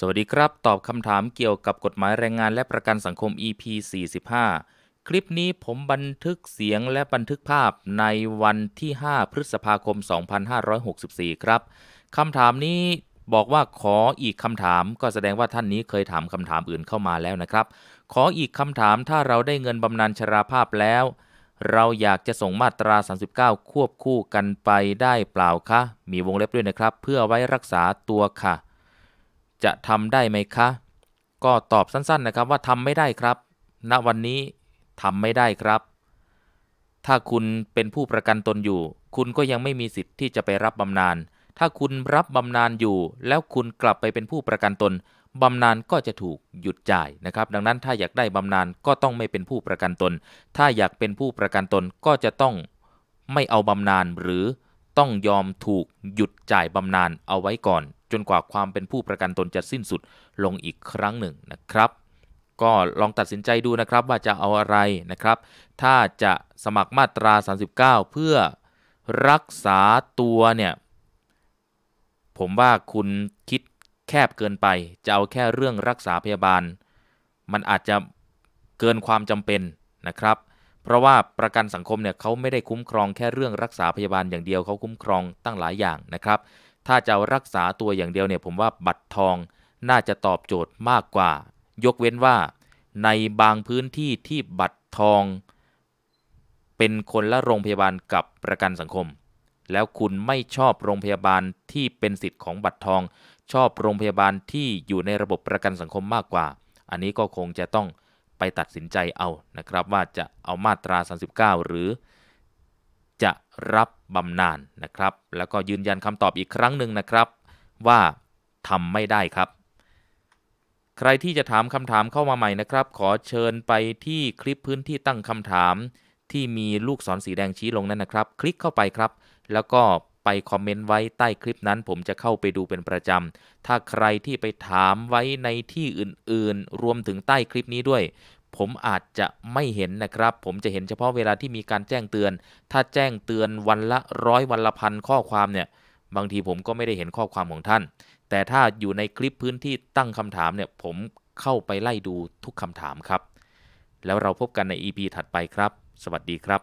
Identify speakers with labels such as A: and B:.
A: สวัสดีครับ ตอบคำถามเกี่ยวกับกฎหมายแรงงานและประกันสังคม EP 45 คลิปนี้ผมบันทึกเสียงและบันทึกภาพในวันที่ 5 พฤษภาคม 2564 ครับคำถามนี้บอกว่าขออีกคำถามก็แสดงว่าท่านนี้เคยถามคำถามอื่นเข้ามาแล้วนะครับ ขออีกคำถามถ้าเราได้เงินบำนาญชราภาพแล้ว เราอยากจะส่งมาตรา 39 ควบคู่กันไปได้เปล่าคะมีวงเล็บด้วยนะครับ เพื่อไว้รักษาตัวค่ะจะทำได้ไหมคะ ก็ตอบสั้นๆนะครับว่าทำไม่ได้ครับ ณ วันนี้ทำไม่ได้ครับ ถ้าคุณเป็นผู้ประกันตนอยู่ คุณก็ยังไม่มีสิทธิ์ที่จะไปรับบำนาญ ถ้าคุณรับบำนาญอยู่ แล้วคุณกลับไปเป็นผู้ประกันตน บำนาญก็จะถูกหยุดจ่ายนะครับ ดังนั้นถ้าอยากได้บำนาญก็ต้องไม่เป็นผู้ประกันตน ถ้าอยากเป็นผู้ประกันตนก็จะต้องไม่เอาบำนาญหรือต้องยอมถูกหยุดจ่ายบำนาญเอาไว้ก่อนจนกว่าความเป็นผู้ประกันตนจะสิ้นสุดลงอีกครั้งหนึ่งนะครับ ก็ลองตัดสินใจดูนะครับว่าจะเอาอะไรนะครับ ถ้าจะสมัครมาตรา 39 เพื่อรักษาตัวเนี่ย ผมว่าคุณคิดแคบเกินไป จะเอาแค่เรื่องรักษาพยาบาล มันอาจจะเกินความจำเป็นนะครับ เพราะว่าประกันสังคมเนี่ยเขาไม่ได้คุ้มครองแค่เรื่องรักษาพยาบาลอย่างเดียวเขาคุ้มครองตั้งหลายอย่างนะครับถ้าจะรักษาตัวอย่างเดียวเนี่ยผมว่าบัตรทองน่าจะตอบโจทย์มากกว่า ยกเว้นว่า ในบางพื้นที่ที่บัตรทอง เป็นคนละโรงพยาบาลกับประกันสังคม แล้วคุณไม่ชอบโรงพยาบาลที่เป็นสิทธิ์ของบัตรทอง ชอบโรงพยาบาลที่อยู่ในระบบประกันสังคมมากกว่า อันนี้ก็คงจะต้องไปตัดสินใจเอานะครับว่าจะเอามาตรา39หรือรับบำนาญนนะครับ แล้วก็ยืนยันคำตอบอีกครั้งหนึ่งนะครับ ว่าทำไม่ได้ครับ ใครที่จะถามคำถามเข้ามาใหม่นะครับ ขอเชิญไปที่คลิปพื้นที่ตั้งคำถาม ที่มีลูกศรสีแดงชี้ลงนั่นนะครับ คลิกเข้าไปครับ แล้วก็ไป คอมเมนต์ไว้ใต้คลิปนั้น ผมจะเข้าไปดูเป็นประจำถ้าใครที่ไปถามไว้ในที่อื่นๆ รวมถึงใต้คลิปนี้ด้วยผมอาจจะไม่เห็นนะครับ ผมจะเห็นเฉพาะเวลาที่มีการแจ้งเตือน ถ้าแจ้งเตือนวันละร้อยวันละพันข้อความเนี่ย บางทีผมก็ไม่ได้เห็นข้อความของท่าน แต่ถ้าอยู่ในคลิปพื้นที่ตั้งคำถามเนี่ย ผมเข้าไปไล่ดูทุกคำถามครับ แล้วเราพบกันใน EP ถัดไปครับ สวัสดีครับ